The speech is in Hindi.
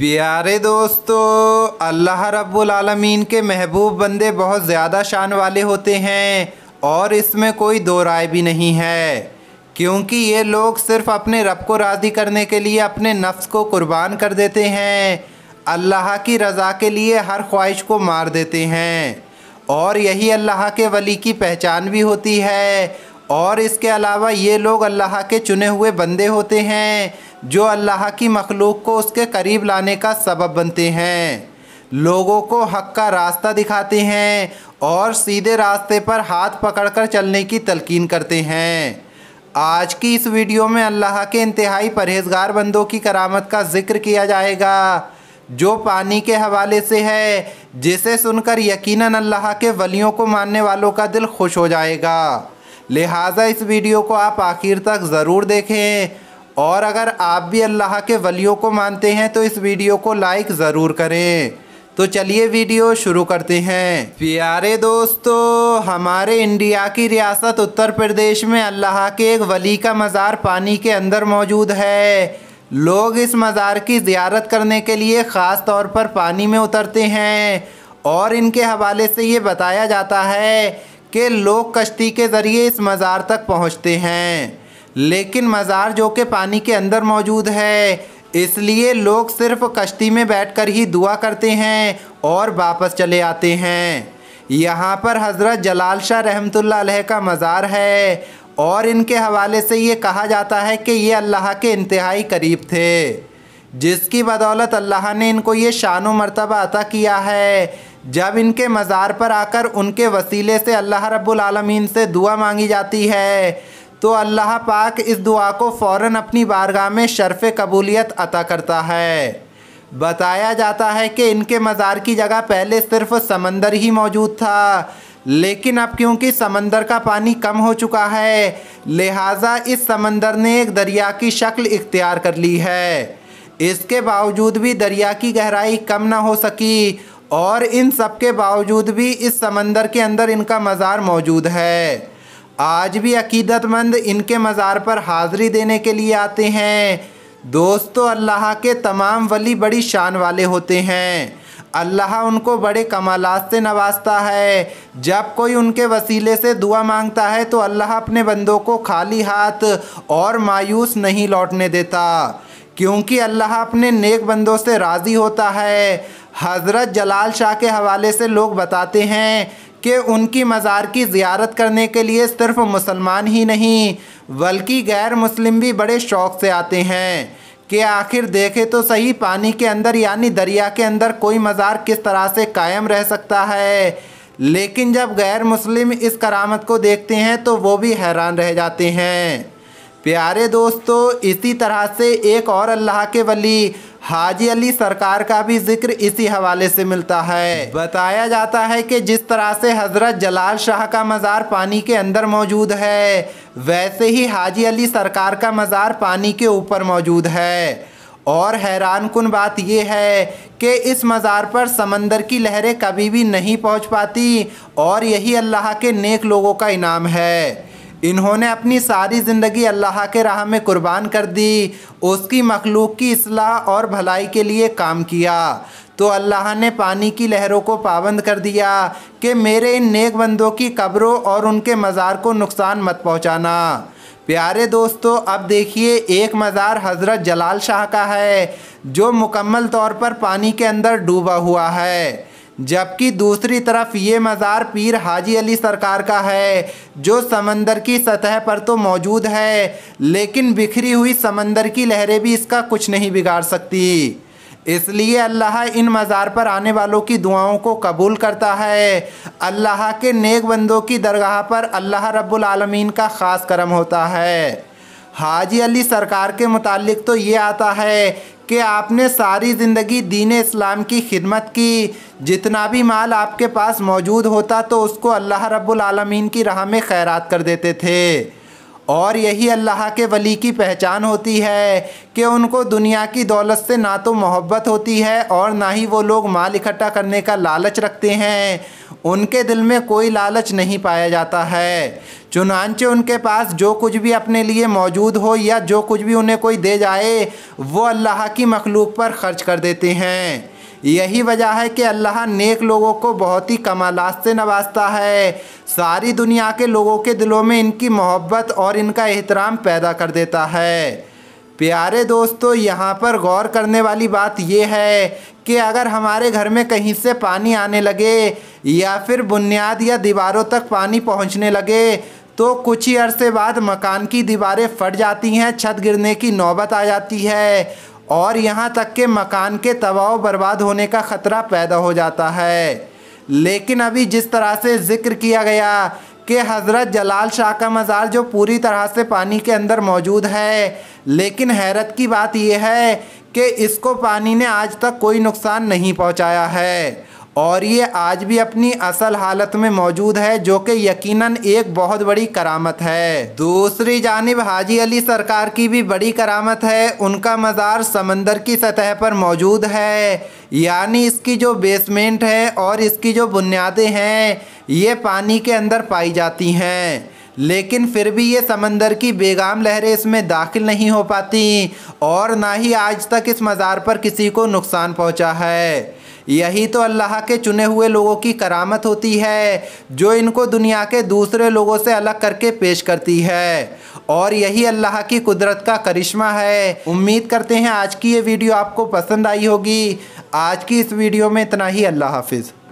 प्यारे दोस्तों अल्लाह रब्बुल आलमीन के महबूब बंदे बहुत ज़्यादा शान वाले होते हैं और इसमें कोई दो राय भी नहीं है क्योंकि ये लोग सिर्फ़ अपने रब को राज़ी करने के लिए अपने नफ्स को कुर्बान कर देते हैं अल्लाह की रज़ा के लिए हर ख्वाहिश को मार देते हैं और यही अल्लाह के वली की पहचान भी होती है और इसके अलावा ये लोग अल्लाह के चुने हुए बंदे होते हैं जो अल्लाह की मखलूक को उसके करीब लाने का सबब बनते हैं लोगों को हक का रास्ता दिखाते हैं और सीधे रास्ते पर हाथ पकड़कर चलने की तलकीन करते हैं आज की इस वीडियो में अल्लाह के इंतहाई परहेजगार बंदों की करामत का जिक्र किया जाएगा जो पानी के हवाले से है जिसे सुनकर यकीनन अल्लाह के वलियों को मानने वालों का दिल खुश हो जाएगा लिहाजा इस वीडियो को आप आखिर तक ज़रूर देखें और अगर आप भी अल्लाह के वलियों को मानते हैं तो इस वीडियो को लाइक ज़रूर करें तो चलिए वीडियो शुरू करते हैं प्यारे दोस्तों हमारे इंडिया की रियासत उत्तर प्रदेश में अल्लाह के एक वली का मज़ार पानी के अंदर मौजूद है लोग इस मज़ार की ज़्यारत करने के लिए ख़ास तौर पर पानी में उतरते हैं और इनके हवाले से ये बताया जाता है कि लोग कश्ती के ज़रिए इस मज़ार तक पहुँचते हैं लेकिन मज़ार जो के पानी के अंदर मौजूद है इसलिए लोग सिर्फ कश्ती में बैठकर ही दुआ करते हैं और वापस चले आते हैं यहाँ पर हज़रत जलाल शाह रहमतुल्लाह का मज़ार है और इनके हवाले से ये कहा जाता है कि ये अल्लाह के इंतहाई करीब थे जिसकी बदौलत अल्लाह ने इनको ये शान मरतबा अता किया है जब इनके मज़ार पर आकर उनके वसीले से अल्लाह रब्बुल रबालमीन से दुआ मांगी जाती है तो अल्लाह पाक इस दुआ को फ़ौर अपनी बारगाह में शरफ़ कबूलियत अता करता है बताया जाता है कि इनके मज़ार की जगह पहले सिर्फ समंदर ही मौजूद था लेकिन अब क्योंकि समंदर का पानी कम हो चुका है लिहाजा इस समंदर ने एक दरिया की शक्ल इख्तियार कर ली है इसके बावजूद भी दरिया की गहराई कम ना हो सकी और इन सब के बावजूद भी इस समंदर के अंदर इनका मज़ार मौजूद है आज भी अकीदतमंद इनके मज़ार पर हाज़री देने के लिए आते हैं दोस्तों अल्लाह के तमाम वली बड़ी शान वाले होते हैं अल्लाह उनको बड़े कमालात से नवाजता है जब कोई उनके वसीले से दुआ मांगता है तो अल्लाह अपने बंदों को खाली हाथ और मायूस नहीं लौटने देता क्योंकि अल्लाह अपने नेक बंदों से राज़ी होता है हज़रत जलाल शाह के हवाले से लोग बताते हैं कि उनकी मज़ार की ज़्यारत करने के लिए सिर्फ़ मुसलमान ही नहीं बल्कि गैर मुस्लिम भी बड़े शौक़ से आते हैं कि आखिर देखे तो सही पानी के अंदर यानी दरिया के अंदर कोई मज़ार किस तरह से कायम रह सकता है लेकिन जब गैर मुस्लिम इस करामत को देखते हैं तो वो भी हैरान रह जाते हैं प्यारे दोस्तों इसी तरह से एक और अल्लाह के वली हाजी अली सरकार का भी जिक्र इसी हवाले से मिलता है बताया जाता है कि जिस तरह से हजरत जलाल शाह का मज़ार पानी के अंदर मौजूद है वैसे ही हाजी अली सरकार का मज़ार पानी के ऊपर मौजूद है और हैरान कन बात यह है कि इस मज़ार पर समंदर की लहरें कभी भी नहीं पहुंच पाती और यही अल्लाह के नेक लोगों का इनाम है इन्होंने अपनी सारी ज़िंदगी अल्लाह के राह में कुर्बान कर दी उसकी मखलूक की असलाह और भलाई के लिए काम किया तो अल्लाह ने पानी की लहरों को पाबंद कर दिया कि मेरे इन नेक बंदों की कब्रों और उनके मज़ार को नुकसान मत पहुँचाना प्यारे दोस्तों अब देखिए एक मज़ार हज़रत जलाल शाह का है जो मुकम्मल तौर पर पानी के अंदर डूबा हुआ है जबकि दूसरी तरफ ये मज़ार पीर हाजी अली सरकार का है जो समंदर की सतह पर तो मौजूद है लेकिन बिखरी हुई समंदर की लहरें भी इसका कुछ नहीं बिगाड़ सकती इसलिए अल्लाह इन मज़ार पर आने वालों की दुआओं को कबूल करता है अल्लाह के नेक बंदों की दरगाह पर अल्लाह रब्बुल आलमीन का ख़ास करम होता है हाजी अली सरकार के मुतालिक तो ये आता है कि आपने सारी ज़िंदगी दीन इस्लाम की खिदमत की जितना भी माल आपके पास मौजूद होता तो उसको अल्लाह रब्बुल आलमीन की राह में खैरात कर देते थे और यही अल्लाह के वली की पहचान होती है कि उनको दुनिया की दौलत से ना तो मोहब्बत होती है और ना ही वो लोग माल इकट्ठा करने का लालच रखते हैं उनके दिल में कोई लालच नहीं पाया जाता है चुनानचे उनके पास जो कुछ भी अपने लिए मौजूद हो या जो कुछ भी उन्हें कोई दे जाए वो अल्लाह की मखलूक पर खर्च कर देते हैं यही वजह है कि अल्लाह नेक लोगों को बहुत ही कमालात से नवाजता है सारी दुनिया के लोगों के दिलों में इनकी मोहब्बत और इनका एहतराम पैदा कर देता है प्यारे दोस्तों यहाँ पर गौर करने वाली बात यह है कि अगर हमारे घर में कहीं से पानी आने लगे या फिर बुनियाद या दीवारों तक पानी पहुँचने लगे तो कुछ ही अरसे बाद मकान की दीवारें फट जाती हैं छत गिरने की नौबत आ जाती है और यहाँ तक के मकान के तबाव बर्बाद होने का ख़तरा पैदा हो जाता है लेकिन अभी जिस तरह से जिक्र किया गया कि हज़रत जलाल शाह का मज़ार जो पूरी तरह से पानी के अंदर मौजूद है लेकिन हैरत की बात यह है कि इसको पानी ने आज तक कोई नुकसान नहीं पहुंचाया है और ये आज भी अपनी असल हालत में मौजूद है जो कि यकीनन एक बहुत बड़ी करामत है दूसरी जानब हाजी अली सरकार की भी बड़ी करामत है उनका मज़ार समंदर की सतह पर मौजूद है यानी इसकी जो बेसमेंट है और इसकी जो बुनियादें हैं ये पानी के अंदर पाई जाती हैं लेकिन फिर भी ये समंदर की बेगाम लहरें इसमें दाखिल नहीं हो पाती और ना ही आज तक इस मज़ार पर किसी को नुकसान पहुंचा है यही तो अल्लाह के चुने हुए लोगों की करामत होती है जो इनको दुनिया के दूसरे लोगों से अलग करके पेश करती है और यही अल्लाह की कुदरत का करिश्मा है उम्मीद करते हैं आज की ये वीडियो आपको पसंद आई होगी आज की इस वीडियो में इतना ही अल्लाह हाफिज़